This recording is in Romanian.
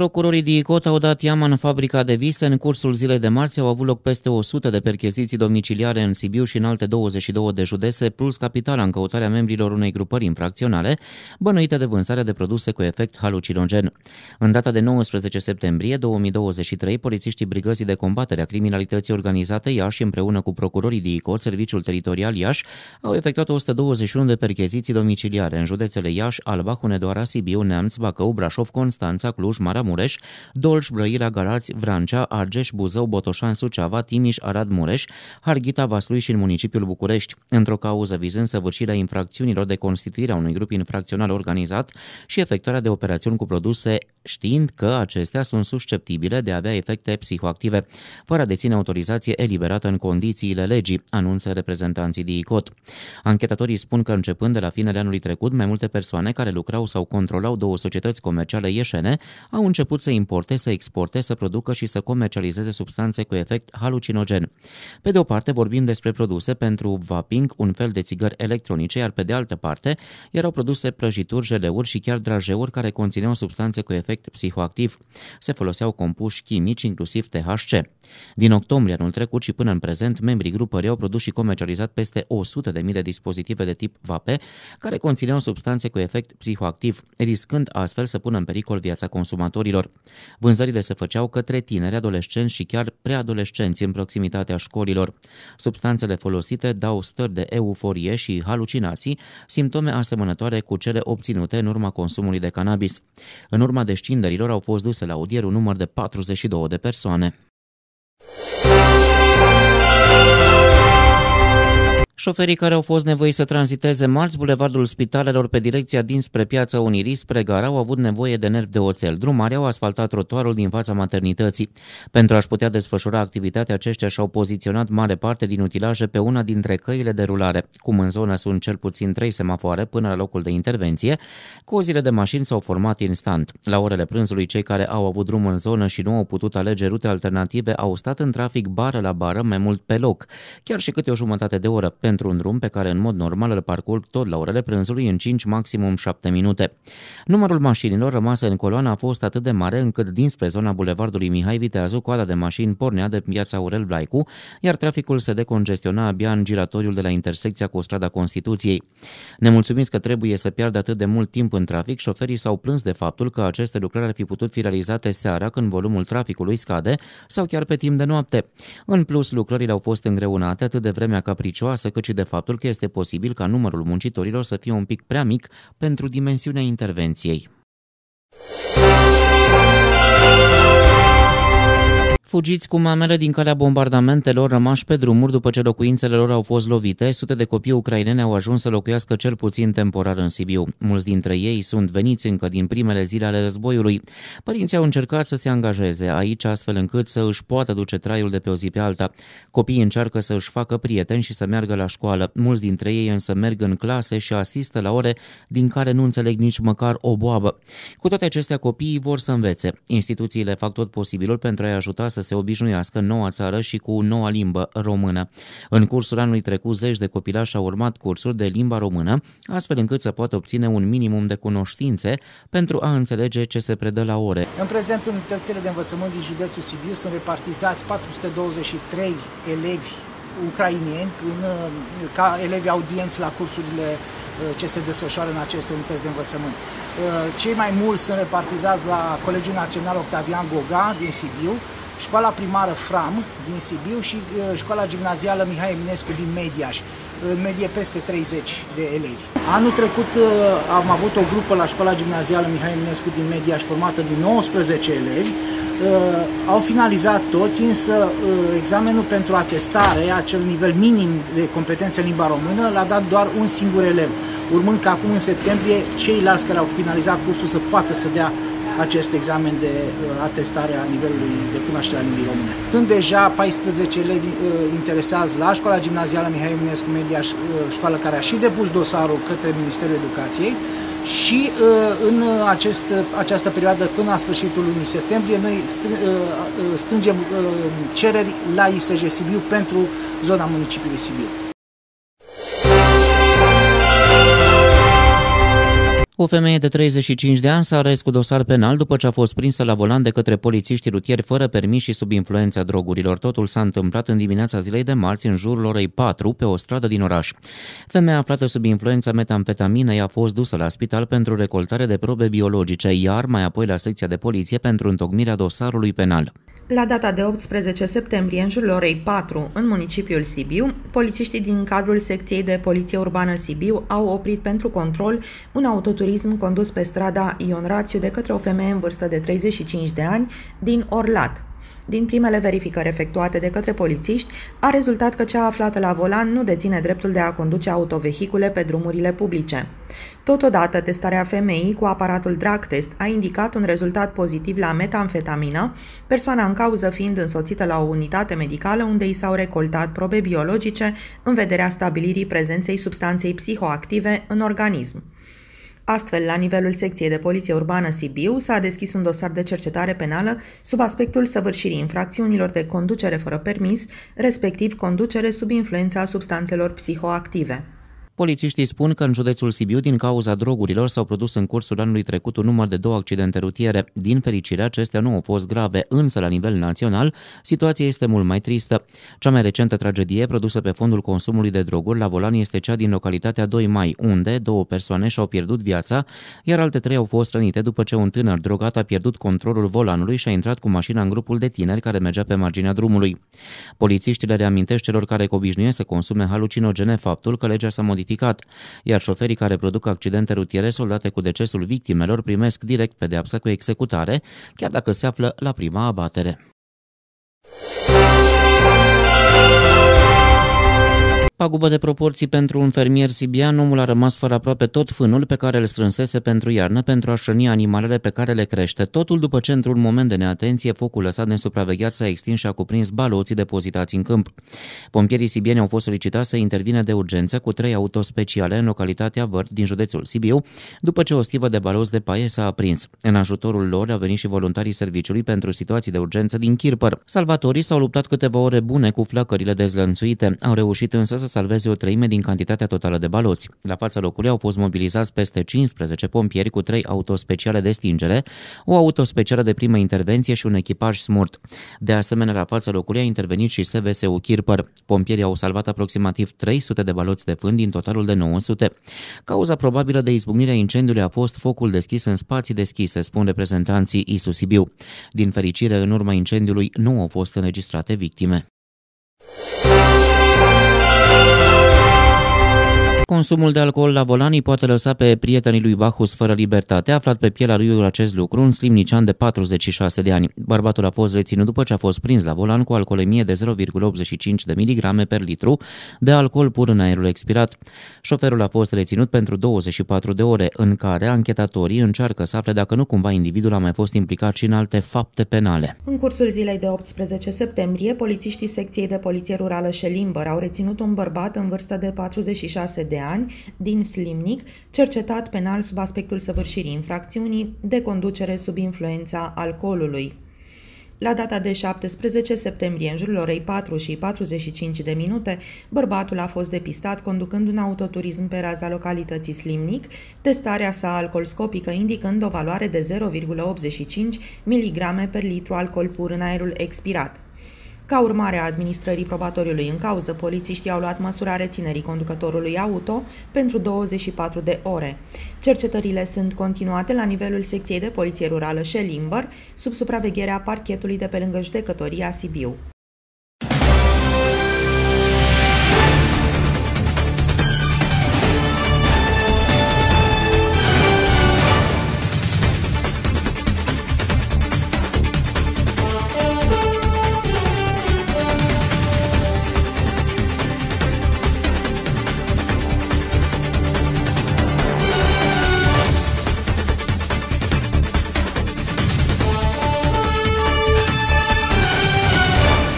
Procurorii DICOT au dat iama în fabrica de vise. În cursul zilei de marți au avut loc peste 100 de percheziții domiciliare în Sibiu și în alte 22 de județe, plus capitala în căutarea membrilor unei grupări infracționale, bănuite de vânzarea de produse cu efect halucinogen. În data de 19 septembrie 2023, polițiștii Brigăzii de Combatere a Criminalității Organizate Iași, împreună cu procurorii DICOT, Serviciul Teritorial Iași, au efectuat 121 de percheziții domiciliare în județele Iași, Alba, Hunedoara, Sibiu, Neamț, Bacău, Brașov, Constanța, Cluj, Maramureș, Mureș, Dolj, Brăila, Galați, Vrancea, Argeș, Buzău, Botoșan, Suceava, Timiș, Arad, Mureș, Harghita, Vaslui și în municipiul București, într-o cauză vizând săvârșirea infracțiunilor de constituire a unui grup infracțional organizat și efectuarea de operațiuni cu produse știind că acestea sunt susceptibile de a avea efecte psihoactive, fără a deține autorizație eliberată în condițiile legii, anunță reprezentanții DICOT. Anchetatorii spun că începând de la finele anului trecut, mai multe persoane care lucrau sau controlau două societăți comerciale ieșene au început început să importe, să exporte, să producă și să comercializeze substanțe cu efect halucinogen. Pe de o parte vorbim despre produse pentru vaping, un fel de țigări electronice, iar pe de altă parte erau produse prăjituri, jeleuri și chiar drajeuri care conțineau substanțe cu efect psihoactiv. Se foloseau compuși chimici, inclusiv THC. Din octombrie anul trecut și până în prezent, membrii grupării au produs și comercializat peste 100.000 de dispozitive de tip vape care conțineau substanțe cu efect psihoactiv, riscând astfel să pună în pericol viața consumatorilor școlilor. Vânzările se făceau către tineri, adolescenți și chiar preadolescenți în proximitatea școlilor. Substanțele folosite dau stări de euforie și halucinații, simptome asemănătoare cu cele obținute în urma consumului de cannabis. În urma descinderilor au fost duse la audier un număr de 42 de persoane. Șoferii care au fost nevoiți să tranziteze marți bulevardul spitalelor pe direcția dinspre piața Unirii spre gara au avut nevoie de nervi de oțel. Drumarii au asfaltat trotuarul din fața maternității. Pentru a-și putea desfășura activitatea, aceștia și-au poziționat mare parte din utilaje pe una dintre căile de rulare. Cum în zonă sunt cel puțin trei semafoare până la locul de intervenție, cozile de mașini s-au format instant. La orele prânzului, cei care au avut drum în zonă și nu au putut alege rute alternative au stat în trafic bară la bară mai mult pe loc, chiar și câte o jumătate de oră pentru un drum pe care în mod normal îl parcurg tot la orele prânzului în 5 maximum 7 minute. Numărul mașinilor rămase în coloană a fost atât de mare încât dinspre zona bulevardului Mihai Viteazu coada de mașini pornea de piața Aurel Blaicu, iar traficul se decongestiona abia în giratoriul de la intersecția cu strada Constituției. Nemulțumiți că trebuie să piardă atât de mult timp în trafic, șoferii s-au plâns de faptul că aceste lucrări ar fi putut fi realizate seara când volumul traficului scade sau chiar pe timp de noapte. În plus, lucrările au fost îngreunate atât de vremea capricioasă cât cât și de faptul că este posibil ca numărul muncitorilor să fie un pic prea mic pentru dimensiunea intervenției. Fugiți cu mamele din calea bombardamentelor rămași pe drumuri după ce locuințele lor au fost lovite, sute de copii ucraineni au ajuns să locuiască cel puțin temporar în Sibiu. Mulți dintre ei sunt veniți încă din primele zile ale războiului. Părinții au încercat să se angajeze aici astfel încât să își poată duce traiul de pe o zi pe alta. Copiii încearcă să își facă prieteni și să meargă la școală. Mulți dintre ei însă merg în clase și asistă la ore din care nu înțeleg nici măcar o boabă. Cu toate acestea, copiii vor să învețe. Instituțiile fac tot posibilul pentru a-i ajuta să să se obișnuiască în noua țară și cu noua limbă română. În cursul anului trecut, zeci de copilași au urmat cursuri de limba română, astfel încât să poată obține un minimum de cunoștințe pentru a înțelege ce se predă la ore. În prezent, în unitățile de învățământ din județul Sibiu sunt repartizați 423 elevi ucrainieni în, uh, ca elevi audienți la cursurile uh, ce se desfășoară în aceste unități de învățământ. Uh, cei mai mulți sunt repartizați la Colegiul Național Octavian Goga din Sibiu, școala primară FRAM din Sibiu și uh, școala gimnazială Mihai Eminescu din Mediaș. În medie peste 30 de elevi. Anul trecut uh, am avut o grupă la școala gimnazială Mihai Eminescu din Mediaș formată din 19 elevi. Uh, au finalizat toți, însă examenul pentru atestare, acel nivel minim de competențe în limba română, l-a dat doar un singur elev, urmând ca acum în septembrie ceilalți care au finalizat cursul să poată să dea acest examen de uh, atestare a nivelului de cunoaștere a limbii române. Sunt deja 14 elevi uh, interesați la școala gimnazială Mihai Eminescu Media, uh, școală care a și depus dosarul către Ministerul Educației și în acest, această perioadă până la sfârșitul lunii septembrie noi strângem cereri la ISJ Sibiu pentru zona municipiului Sibiu. O femeie de 35 de ani s-a ales cu dosar penal după ce a fost prinsă la volan de către polițiști rutieri fără permis și sub influența drogurilor. Totul s-a întâmplat în dimineața zilei de marți, în jurul orei 4, pe o stradă din oraș. Femeia aflată sub influența metamfetaminei a fost dusă la spital pentru recoltare de probe biologice, iar mai apoi la secția de poliție pentru întocmirea dosarului penal. La data de 18 septembrie, în jurul orei 4, în municipiul Sibiu, polițiștii din cadrul secției de poliție urbană Sibiu au oprit pentru control un autoturism condus pe strada Ion Rațiu de către o femeie în vârstă de 35 de ani din Orlat, din primele verificări efectuate de către polițiști, a rezultat că cea aflată la volan nu deține dreptul de a conduce autovehicule pe drumurile publice. Totodată, testarea femeii cu aparatul drug test a indicat un rezultat pozitiv la metamfetamină, persoana în cauză fiind însoțită la o unitate medicală unde i s-au recoltat probe biologice în vederea stabilirii prezenței substanței psihoactive în organism. Astfel, la nivelul secției de poliție urbană Sibiu s-a deschis un dosar de cercetare penală sub aspectul săvârșirii infracțiunilor de conducere fără permis, respectiv conducere sub influența substanțelor psihoactive. Polițiștii spun că în județul Sibiu, din cauza drogurilor, s-au produs în cursul anului trecut un număr de două accidente rutiere. Din fericire, acestea nu au fost grave, însă la nivel național, situația este mult mai tristă. Cea mai recentă tragedie produsă pe fondul consumului de droguri la volan este cea din localitatea 2 Mai, unde două persoane și-au pierdut viața, iar alte trei au fost rănite după ce un tânăr drogat a pierdut controlul volanului și a intrat cu mașina în grupul de tineri care mergea pe marginea drumului. Polițiștii le reamintesc celor care obișnuiesc să consume halucinogene faptul că legea s-a modificat ridicat, iar șoferii care produc accidente rutiere soldate cu decesul victimelor primesc direct pedeapsa cu executare, chiar dacă se află la prima abatere. Pagubă de proporții pentru un fermier sibian, omul a rămas fără aproape tot fânul pe care îl strânsese pentru iarnă pentru a șăni animalele pe care le crește. Totul după ce, într-un moment de neatenție, focul lăsat nesupravegheat s-a extins și a cuprins baloții depozitați în câmp. Pompierii sibieni au fost solicitați să intervină de urgență cu trei speciale în localitatea Vărt din județul Sibiu, după ce o stivă de baloți de paie s-a aprins. În ajutorul lor au venit și voluntarii serviciului pentru situații de urgență din Chirpăr. Salvatorii s-au luptat câteva ore bune cu flăcările dezlănțuite. Au reușit însă să salveze o treime din cantitatea totală de baloți. La fața locului au fost mobilizați peste 15 pompieri cu trei autospeciale de stingere, o autospecială de primă intervenție și un echipaj smurt. De asemenea, la fața locului a intervenit și SVS-ul Pompierii au salvat aproximativ 300 de baloți de fân din totalul de 900. Cauza probabilă de izbucnirea incendiului a fost focul deschis în spații deschise, spun reprezentanții Isu Sibiu. Din fericire, în urma incendiului nu au fost înregistrate victime. consumul de alcool la volan îi poate lăsa pe prietenii lui Bacchus fără libertate. A aflat pe pielea lui acest lucru un slimnician de 46 de ani. Bărbatul a fost reținut după ce a fost prins la volan cu alcoolemie de 0,85 de miligrame per litru de alcool pur în aerul expirat. Șoferul a fost reținut pentru 24 de ore, în care anchetatorii încearcă să afle dacă nu cumva individul a mai fost implicat și în alte fapte penale. În cursul zilei de 18 septembrie, polițiștii secției de poliție rurală Șelimbăr au reținut un bărbat în vârstă de 46 de ani din Slimnic, cercetat penal sub aspectul săvârșirii infracțiunii de conducere sub influența alcoolului. La data de 17 septembrie, în jurul orei 4 și 45 de minute, bărbatul a fost depistat conducând un autoturism pe raza localității Slimnic, testarea sa alcoolscopică indicând o valoare de 0,85 mg per litru alcool pur în aerul expirat. Ca urmare a administrării probatoriului în cauză, polițiștii au luat măsura reținerii conducătorului auto pentru 24 de ore. Cercetările sunt continuate la nivelul secției de poliție rurală Șelimber, sub supravegherea parchetului de pe lângă judecătoria Sibiu.